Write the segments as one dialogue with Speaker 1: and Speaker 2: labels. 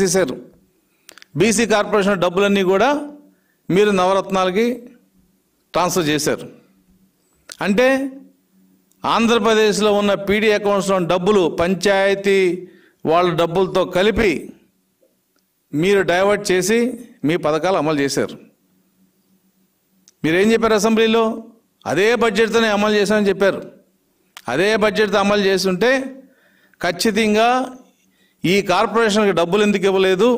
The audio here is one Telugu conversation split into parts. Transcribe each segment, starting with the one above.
Speaker 1: చేశారు బీసీ కార్పొరేషన్ డబ్బులన్నీ కూడా మీరు నవరత్నాలకి ట్రాన్స్ఫర్ చేశారు అంటే ఆంధ్రప్రదేశ్లో ఉన్న పీడీ అకౌంట్స్లో డబ్బులు పంచాయతీ వాళ్ళ డబ్బులతో కలిపి మీరు డైవర్ట్ చేసి మీ పథకాలు అమలు చేశారు మీరేం చెప్పారు అసెంబ్లీలో అదే బడ్జెట్తోనే అమలు చేశామని చెప్పారు అదే బడ్జెట్తో అమలు చేస్తుంటే ఖచ్చితంగా ఈ కార్పొరేషన్కి డబ్బులు ఎందుకు ఇవ్వలేదు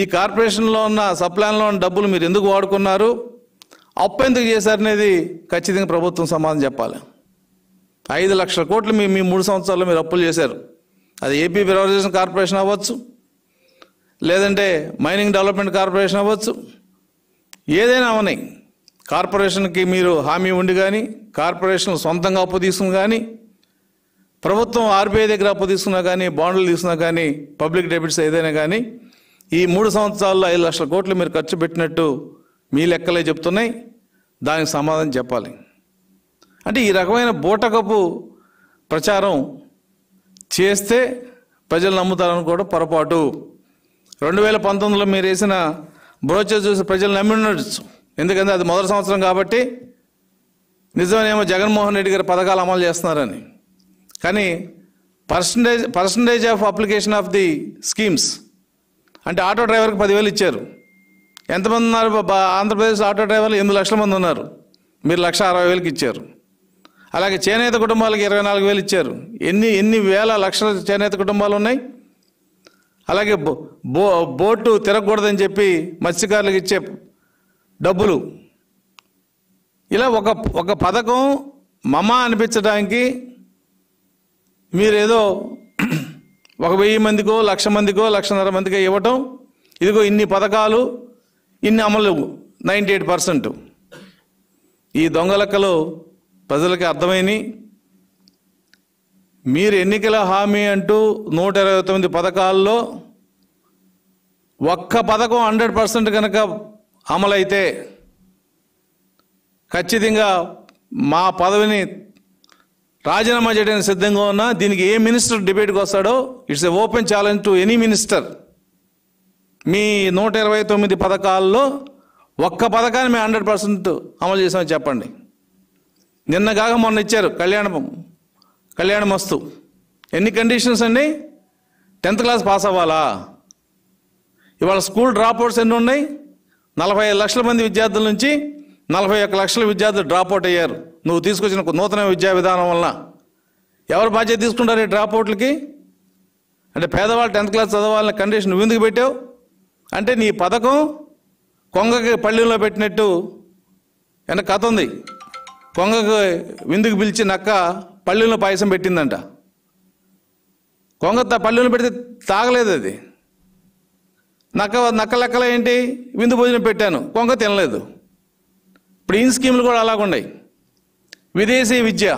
Speaker 1: ఈ కార్పొరేషన్లో ఉన్న సప్లాన్లో ఉన్న డబ్బులు మీరు ఎందుకు వాడుకున్నారు అప్పు ఎందుకు చేశారనేది ఖచ్చితంగా ప్రభుత్వం సమాధానం చెప్పాలి ఐదు లక్షల కోట్లు మీ మీ మూడు సంవత్సరాల్లో మీరు అప్పులు చేశారు అది ఏపీ ప్రవర్జేషన్ కార్పొరేషన్ అవ్వచ్చు లేదంటే మైనింగ్ డెవలప్మెంట్ కార్పొరేషన్ అవ్వచ్చు ఏదైనా అవనాయి కార్పొరేషన్కి మీరు హామీ ఉండి కానీ కార్పొరేషన్ సొంతంగా అప్పు తీసుకుని కానీ ప్రభుత్వం ఆర్బీఐ దగ్గర అప్పు తీసుకున్నా కానీ బాండ్లు తీసుకున్నా కానీ పబ్లిక్ డెబిట్స్ ఏదైనా కానీ ఈ మూడు సంవత్సరాల్లో ఐదు లక్షల కోట్లు మీరు ఖర్చు పెట్టినట్టు మీ లెక్కలే చెప్తున్నాయి దానికి సమాధానం చెప్పాలి అంటే ఈ రకమైన బూటకపు ప్రచారం చేస్తే ప్రజలు నమ్ముతారని కూడా పొరపాటు రెండు వేల పంతొమ్మిదిలో మీరు వేసిన బ్రోచర్ చూసి ప్రజలు నమ్మి ఉండొచ్చు ఎందుకంటే అది మొదటి సంవత్సరం కాబట్టి నిజమేమో జగన్మోహన్ రెడ్డి గారు పథకాలు అమలు చేస్తున్నారని కానీ percentage percentage of application of the schemes అంటే ఆటో డ్రైవర్కి పదివేలు ఇచ్చారు ఎంతమంది ఉన్నారు ఆంధ్రప్రదేశ్ ఆటో డ్రైవర్లు ఎనిమిది లక్షల మంది ఉన్నారు మీరు లక్ష అరవై వేలకు ఇచ్చారు అలాగే చేనేత కుటుంబాలకు ఇరవై నాలుగు వేలు ఇచ్చారు ఎన్ని ఎన్ని వేల లక్షల చేనేత కుటుంబాలు ఉన్నాయి అలాగే బో బోటు తిరగకూడదని చెప్పి మత్స్యకారులకు ఇచ్చే డబ్బులు ఇలా ఒక ఒక పథకం మమా అనిపించడానికి మీరేదో ఒక వెయ్యి మందికో లక్ష మందికో లక్షన్నర మందికో ఇవ్వటం ఇదిగో ఇన్ని పథకాలు ఇన్ని అమలు నైంటీ ఎయిట్ పర్సెంట్ ఈ దొంగలెక్కలు ప్రజలకి అర్థమైనవి మీరు ఎన్నికల హామీ అంటూ నూట ఇరవై తొమ్మిది పథకాల్లో ఒక్క పథకం హండ్రెడ్ పర్సెంట్ కనుక అమలైతే ఖచ్చితంగా మా పదవిని రాజీనామా చేయడానికి సిద్ధంగా ఉన్నా దీనికి ఏ మినిస్టర్ డిబేట్కి వస్తాడో it's a open challenge to any minister మీ నూట ఇరవై తొమ్మిది పథకాల్లో ఒక్క పథకాన్ని మేము హండ్రెడ్ పర్సెంట్ అమలు చేసామని చెప్పండి కాక మొన్న ఇచ్చారు కళ్యాణం కళ్యాణం వస్తు ఎన్ని కండిషన్స్ అండి టెన్త్ క్లాస్ పాస్ అవ్వాలా ఇవాళ స్కూల్ డ్రాప్ అవుట్స్ ఎన్ని ఉన్నాయి నలభై లక్షల మంది విద్యార్థుల నుంచి నలభై ఒక్క లక్షల విద్యార్థులు డ్రాప్అవుట్ అయ్యారు నువ్వు తీసుకొచ్చిన నూతన విద్యా విధానం వలన ఎవరు బాధ్యత తీసుకుంటారు ఈ డ్రాప్అవుట్లకి అంటే పేదవాళ్ళు టెన్త్ క్లాస్ చదవాలని కండిషన్ నువ్వు ఎందుకు పెట్టావు అంటే నీ పథకం కొంగకి పల్లెల్లో పెట్టినట్టు వెనక కథ ఉంది కొంగకు విందుకు పిలిచి నక్క పల్లెల్లో పాయసం పెట్టిందంట కొంగ పళ్ళెంలో పెడితే తాగలేదు అది నక్క నక్క లెక్కల ఏంటి విందు భోజనం పెట్టాను కొంగ తినలేదు ఈ స్కీములు కూడా అలాగున్నాయి విదేశీ విద్య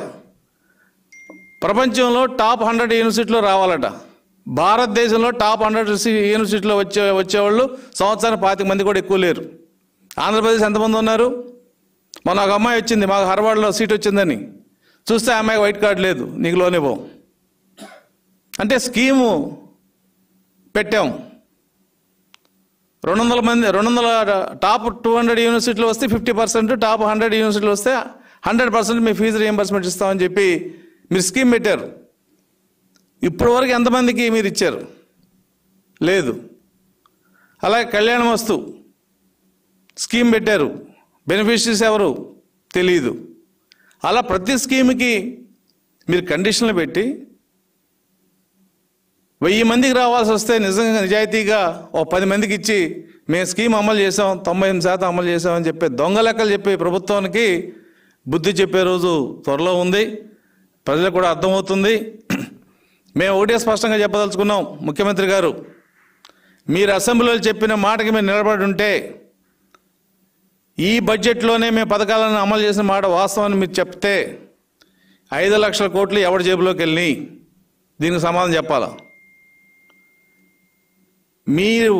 Speaker 1: ప్రపంచంలో టాప్ హండ్రెడ్ యూనివర్సిటీలో రావాలట భారతదేశంలో టాప్ హండ్రెడ్ యూనివర్సిటీలో వచ్చే వచ్చేవాళ్ళు సంవత్సరానికి పాతిక మంది కూడా ఎక్కువ లేరు ఆంధ్రప్రదేశ్ ఎంతమంది ఉన్నారు మన ఒక అమ్మాయి వచ్చింది మాకు హర్వార్డ్లో సీట్ వచ్చిందని చూస్తే అమ్మాయికి వైట్ కార్డు లేదు నీకు లోన్ ఇవ్వం అంటే స్కీము పెట్టాం రెండు వందల మంది రెండు వందల టాప్ టూ హండ్రెడ్ యూనివర్సిటీలు వస్తే ఫిఫ్టీ పర్సెంట్ టాప్ హండ్రెడ్ యూనివర్సిటీలు వస్తే హండ్రెడ్ పర్సెంట్ మీ ఫీజు రీఎంబర్స్మెంట్ ఇస్తామని చెప్పి మీరు స్కీమ్ పెట్టారు ఇప్పటి వరకు ఎంతమందికి మీరు ఇచ్చారు లేదు అలాగే కళ్యాణం వస్తు స్కీమ్ పెట్టారు బెనిఫిషరీస్ ఎవరు తెలియదు అలా ప్రతి స్కీమ్కి మీరు కండిషన్లు పెట్టి వెయ్యి మందికి రావాల్సి వస్తే నిజంగా నిజాయితీగా ఓ పది మందికి ఇచ్చి మేము స్కీమ్ అమలు చేసాం తొంభై ఎనిమిది శాతం అమలు చేసామని చెప్పి దొంగ లెక్కలు చెప్పి ప్రభుత్వానికి బుద్ధి చెప్పే రోజు త్వరలో ఉంది ప్రజలకు కూడా అర్థమవుతుంది మేము ఒకటే స్పష్టంగా చెప్పదలుచుకున్నాం ముఖ్యమంత్రి గారు మీరు అసెంబ్లీలో చెప్పిన మాటకి మేము నిలబడి ఉంటే ఈ బడ్జెట్లోనే మేము పథకాలను అమలు చేసిన మాట వాస్తవాన్ని మీరు చెప్తే ఐదు లక్షల కోట్లు ఎవరి జేబులోకి వెళ్ళి దీనికి సమాధానం చెప్పాలా మీరు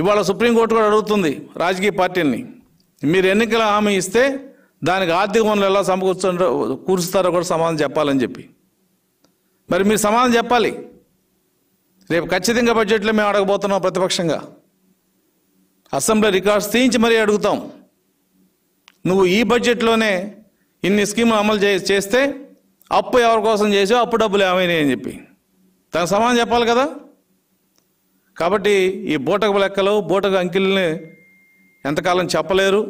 Speaker 1: ఇవాళ సుప్రీంకోర్టు కూడా అడుగుతుంది రాజకీయ పార్టీని మీరు ఎన్నికల హామీ ఇస్తే దానికి ఆర్థిక వనరులు ఎలా సమకూర్చుంటారో కూర్చుతారో కూడా సమాధానం చెప్పాలని చెప్పి మరి మీరు సమాధానం చెప్పాలి రేపు ఖచ్చితంగా బడ్జెట్లో మేము అడగబోతున్నాం ప్రతిపక్షంగా అసెంబ్లీ రికార్డ్స్ తీయించి మరీ అడుగుతాం నువ్వు ఈ బడ్జెట్లోనే ఇన్ని స్కీములు అమలు చే చేస్తే అప్పు ఎవరి కోసం చేసావు అప్పు డబ్బులు ఏమైనాయి అని చెప్పి తన సమాధానం చెప్పాలి కదా కాబట్టి ఈ బూటకు లెక్కలు బూటకు అంకిల్ని ఎంతకాలం చెప్పలేరు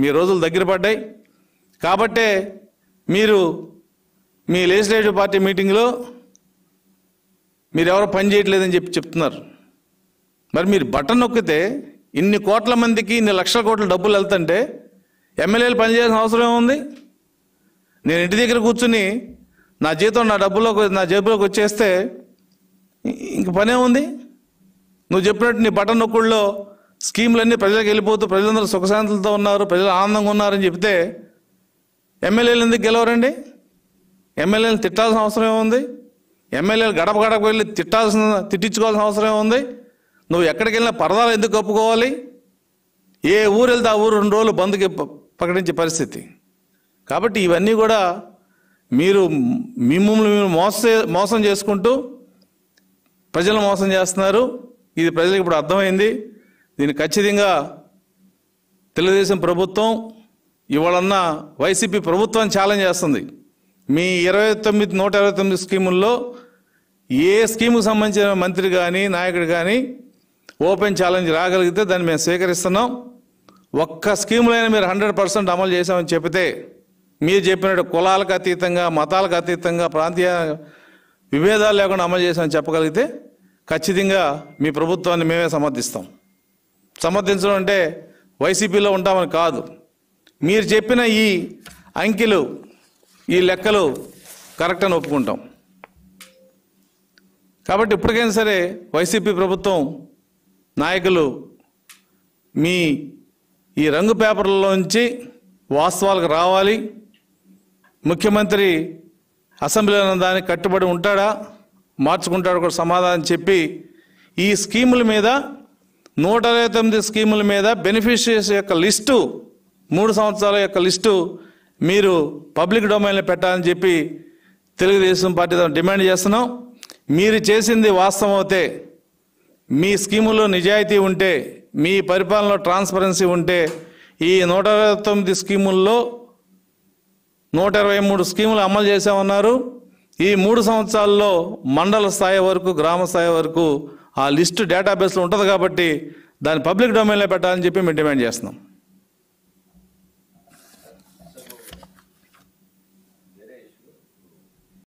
Speaker 1: మీ రోజులు దగ్గర పడ్డాయి కాబట్టే మీరు మీ లెజిస్లేటివ్ పార్టీ మీటింగ్లో మీరెవరో పని చేయట్లేదని చెప్పి చెప్తున్నారు మరి మీరు బటన్ నొక్కితే ఇన్ని కోట్ల మందికి ఇన్ని లక్షల కోట్ల డబ్బులు వెళ్తుంటే ఎమ్మెల్యేలు పనిచేయాల్సిన అవసరం ఏముంది నేను ఇంటి దగ్గర కూర్చుని నా జీతం నా డబ్బులోకి నా జేబులోకి వచ్చేస్తే ఇంక పనే ఉంది నువ్వు చెప్పినట్టు నీ బటన్ నొక్కుల్లో స్కీములన్నీ ప్రజలకు వెళ్ళిపోతూ ప్రజలందరూ సుఖశాంతులతో ఉన్నారు ప్రజలు ఆనందంగా ఉన్నారని చెప్తే ఎమ్మెల్యేలు ఎందుకు గెలవరండి ఎమ్మెల్యేలు తిట్టాల్సిన అవసరం ఏముంది ఎమ్మెల్యేలు గడప గడప వెళ్ళి తిట్టాల్సిన తిట్టించుకోవాల్సిన అవసరం ఏముంది నువ్వు ఎక్కడికి వెళ్ళినా పరదాలు ఎందుకు కప్పుకోవాలి ఏ ఊరు వెళ్తే ఆ ఊరు రెండు రోజులు బంద్కి ప్రకటించే పరిస్థితి కాబట్టి ఇవన్నీ కూడా మీరు మిమ్మల్ని మీరు మోసే మోసం చేసుకుంటూ ప్రజలు మోసం చేస్తున్నారు ఇది ప్రజలకు ఇప్పుడు అర్థమైంది దీన్ని ఖచ్చితంగా తెలుగుదేశం ప్రభుత్వం ఇవాళన్న వైసీపీ ప్రభుత్వం ఛాలెంజ్ చేస్తుంది మీ ఇరవై తొమ్మిది నూట ఇరవై తొమ్మిది స్కీముల్లో ఏ స్కీముకు సంబంధించిన మంత్రి కానీ నాయకుడు కానీ ఓపెన్ ఛాలెంజ్ రాగలిగితే దాన్ని మేము స్వీకరిస్తున్నాం ఒక్క స్కీములైనా మీరు హండ్రెడ్ పర్సెంట్ అమలు చేశామని చెబితే మీరు చెప్పినట్టు కులాలకు అతీతంగా మతాలకు అతీతంగా ప్రాంతీయ విభేదాలు లేకుండా అమలు చేశామని చెప్పగలిగితే ఖచ్చితంగా మీ ప్రభుత్వాన్ని మేమే సమర్థిస్తాం సమర్థించడం అంటే వైసీపీలో ఉంటామని కాదు మీరు చెప్పిన ఈ అంకెలు ఈ లెక్కలు కరెక్ట్ అని ఒప్పుకుంటాం కాబట్టి ఇప్పటికైనా సరే వైసీపీ ప్రభుత్వం నాయకులు మీ ఈ రంగు పేపర్లలోంచి వాస్తవాలకు రావాలి ముఖ్యమంత్రి అసెంబ్లీలో దానికి కట్టుబడి ఉంటాడా మార్చుకుంటాడు ఒక సమాధానం చెప్పి ఈ స్కీముల మీద నూట ఇరవై తొమ్మిది స్కీముల మీద బెనిఫిషరీస్ యొక్క లిస్టు మూడు సంవత్సరాల యొక్క లిస్టు మీరు పబ్లిక్ డొమైన్లో పెట్టాలని చెప్పి తెలుగుదేశం పార్టీ డిమాండ్ చేస్తున్నాం మీరు చేసింది వాస్తవం అయితే మీ స్కీముల్లో నిజాయితీ ఉంటే మీ పరిపాలనలో ట్రాన్స్పరెన్సీ ఉంటే ఈ నూట ఇరవై తొమ్మిది స్కీముల్లో నూట ఇరవై మూడు స్కీములు అమలు చేసామన్నారు ఈ మూడు సంవత్సరాల్లో మండల స్థాయి వరకు గ్రామ స్థాయి వరకు ఆ లిస్టు డేటాబేస్లో ఉంటుంది కాబట్టి దాన్ని పబ్లిక్ డొమైన్లో పెట్టాలని చెప్పి మేము డిమాండ్ చేస్తున్నాం